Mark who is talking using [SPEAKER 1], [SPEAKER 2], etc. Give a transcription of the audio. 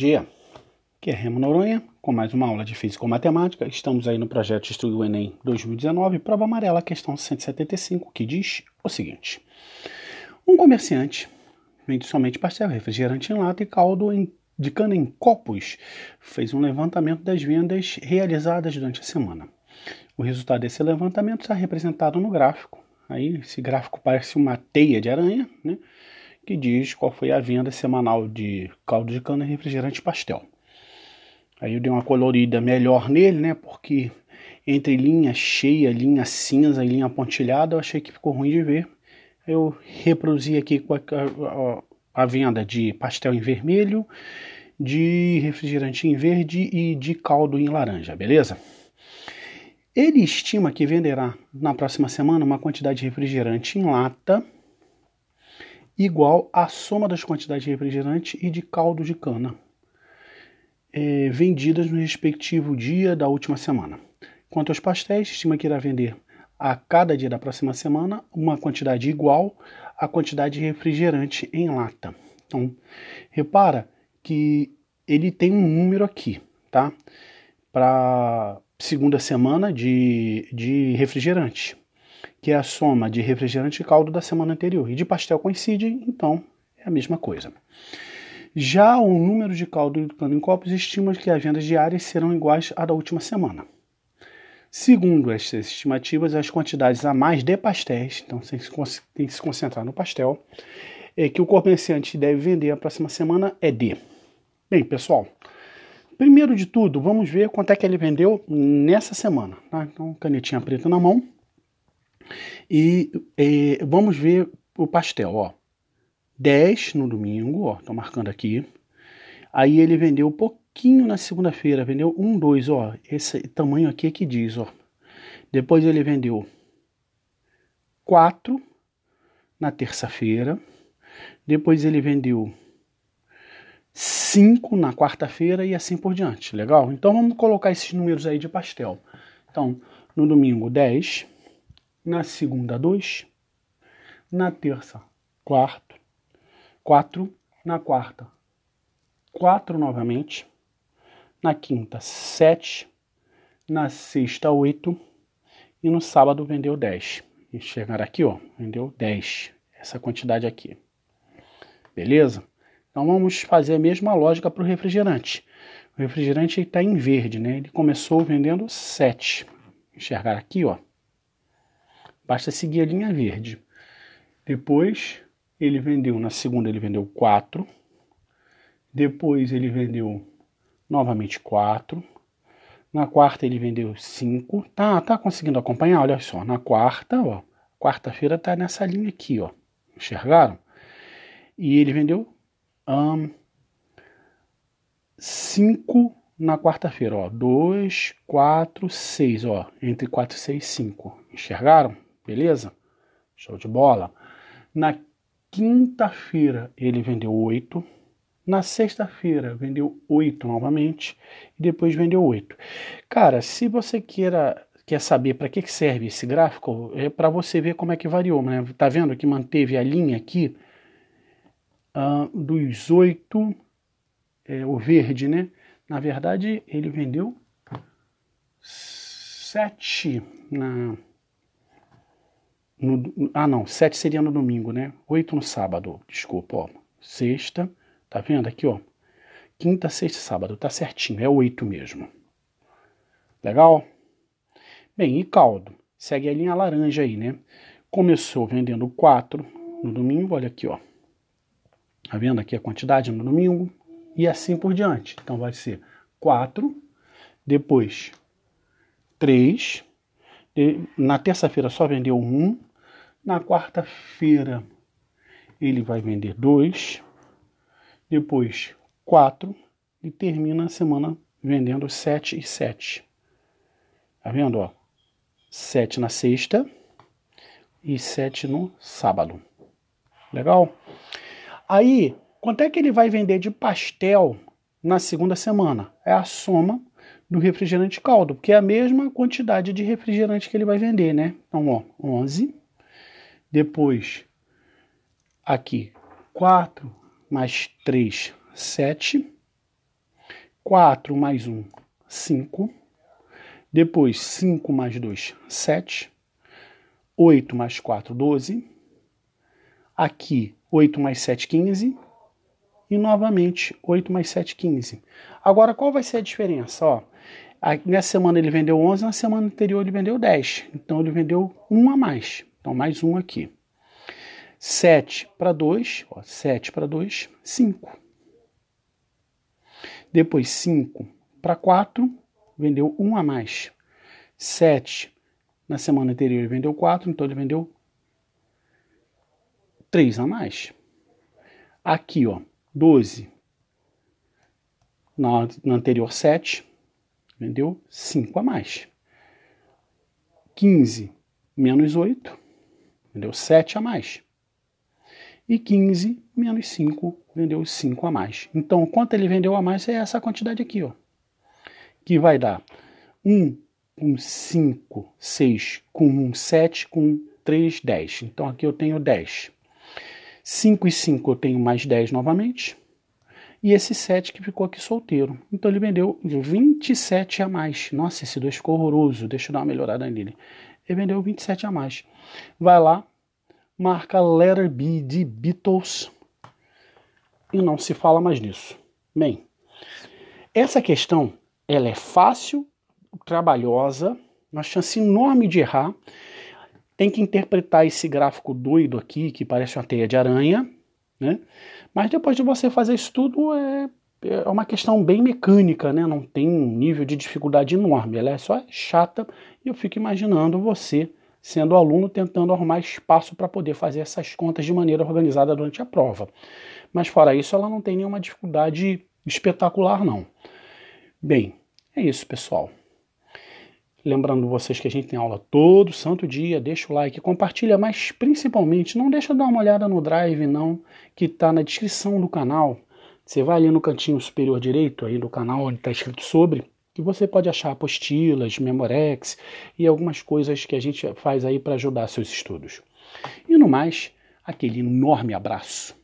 [SPEAKER 1] dia, que é Remo Noronha, com mais uma aula de Física ou Matemática. Estamos aí no projeto Estudo Enem 2019, prova amarela, questão 175, que diz o seguinte. Um comerciante vende somente pastel, refrigerante em lata e caldo em, de cana em copos. Fez um levantamento das vendas realizadas durante a semana. O resultado desse levantamento está representado no gráfico. Aí esse gráfico parece uma teia de aranha, né? que diz qual foi a venda semanal de caldo de cana e refrigerante pastel. Aí eu dei uma colorida melhor nele, né? Porque entre linha cheia, linha cinza e linha pontilhada, eu achei que ficou ruim de ver. Eu reproduzi aqui a, a, a venda de pastel em vermelho, de refrigerante em verde e de caldo em laranja, beleza? Ele estima que venderá na próxima semana uma quantidade de refrigerante em lata igual à soma das quantidades de refrigerante e de caldo de cana é, vendidas no respectivo dia da última semana. Quanto aos pastéis, estima que irá vender a cada dia da próxima semana uma quantidade igual à quantidade de refrigerante em lata. Então, repara que ele tem um número aqui, tá? Para segunda semana de, de refrigerante que é a soma de refrigerante e caldo da semana anterior. E de pastel coincide, então é a mesma coisa. Já o número de caldo liquidificando em copos estima que as vendas diárias serão iguais à da última semana. Segundo essas estimativas, as quantidades a mais de pastéis, então tem que se concentrar no pastel, é que o comerciante deve vender a próxima semana é de. Bem, pessoal, primeiro de tudo, vamos ver quanto é que ele vendeu nessa semana. Tá? Então, canetinha preta na mão. E, é, vamos ver o pastel, ó. 10 no domingo, ó, tô marcando aqui. Aí ele vendeu um pouquinho na segunda-feira, vendeu um, dois, ó. Esse tamanho aqui é que diz, ó. Depois ele vendeu 4 na terça-feira. Depois ele vendeu 5 na quarta-feira e assim por diante. Legal? Então vamos colocar esses números aí de pastel. Então, no domingo 10, na segunda, 2, na terça, 4, 4, na quarta, 4 novamente, na quinta, 7, na sexta, 8, e no sábado vendeu 10. Enxergar aqui, ó, vendeu 10, essa quantidade aqui. Beleza? Então vamos fazer a mesma lógica para o refrigerante. O refrigerante está em verde, né? Ele começou vendendo 7. Enxergar aqui, ó, Basta seguir a linha verde. Depois ele vendeu, na segunda ele vendeu 4. Depois ele vendeu novamente 4. Na quarta ele vendeu 5. Tá, tá conseguindo acompanhar? Olha só, na quarta, ó, quarta-feira tá nessa linha aqui, ó. Enxergaram? E ele vendeu um, 5 na quarta-feira, ó. 2, 4, 6, ó. Entre 4, 6 e 5. Enxergaram? Beleza? Show de bola. Na quinta-feira ele vendeu 8. Na sexta-feira vendeu 8 novamente. E depois vendeu 8. Cara, se você queira quer saber para que serve esse gráfico, é para você ver como é que variou. Né? Tá vendo que manteve a linha aqui uh, dos 8, é, o verde, né? Na verdade, ele vendeu 7 na no, ah, não, sete seria no domingo, né? Oito no sábado, desculpa, ó. Sexta, tá vendo aqui, ó? Quinta, sexta, sábado, tá certinho, é oito mesmo. Legal? Bem, e caldo? Segue a linha laranja aí, né? Começou vendendo quatro no domingo, olha aqui, ó. Tá vendo aqui a quantidade no domingo? E assim por diante. Então vai ser quatro, depois três. na terça-feira só vendeu um. Na quarta-feira, ele vai vender dois, depois quatro e termina a semana vendendo sete e sete. Tá vendo? Ó? Sete na sexta e sete no sábado. Legal? Aí, quanto é que ele vai vender de pastel na segunda semana? É a soma do refrigerante caldo, porque é a mesma quantidade de refrigerante que ele vai vender, né? Então, ó, 11 depois, aqui, 4 mais 3, 7. 4 mais 1, 5. Depois, 5 mais 2, 7. 8 mais 4, 12. Aqui, 8 mais 7, 15. E novamente, 8 mais 7, 15. Agora, qual vai ser a diferença? Ó, nessa semana ele vendeu 11, na semana anterior ele vendeu 10. Então, ele vendeu 1 a mais. Então, mais um aqui. 7 para 2, 7 para 2, 5. Depois 5 para 4, vendeu 1 um a mais. 7 na semana anterior ele vendeu 4, então ele vendeu 3 a mais. Aqui, ó, 12 na, na anterior 7, vendeu 5 a mais. 15 menos 8, vendeu 7 a mais. E 15 menos 5 vendeu 5 a mais. Então, quanto ele vendeu a mais é essa quantidade aqui, ó, que vai dar 1 com 5, 6 com 1, 7 com 3, 10. Então, aqui eu tenho 10. 5 e 5 eu tenho mais 10 novamente. E esse 7 que ficou aqui solteiro. Então ele vendeu 27 a mais. Nossa, esse 2 ficou horroroso. Deixa eu dar uma melhorada nele. Ele vendeu 27 a mais. Vai lá, marca Letter B de Beatles e não se fala mais nisso. Bem, essa questão ela é fácil, trabalhosa, uma chance enorme de errar. Tem que interpretar esse gráfico doido aqui, que parece uma teia de aranha, né? Mas depois de você fazer isso tudo, é, é uma questão bem mecânica, né? Não tem um nível de dificuldade enorme, ela é só chata e eu fico imaginando você sendo aluno tentando arrumar espaço para poder fazer essas contas de maneira organizada durante a prova. Mas fora isso, ela não tem nenhuma dificuldade espetacular não. Bem, é isso, pessoal. Lembrando vocês que a gente tem aula todo santo dia, deixa o like, compartilha, mas principalmente não deixa de dar uma olhada no drive não, que está na descrição do canal. Você vai ali no cantinho superior direito aí do canal onde está escrito sobre que você pode achar apostilas, memorex e algumas coisas que a gente faz aí para ajudar seus estudos. E no mais, aquele enorme abraço.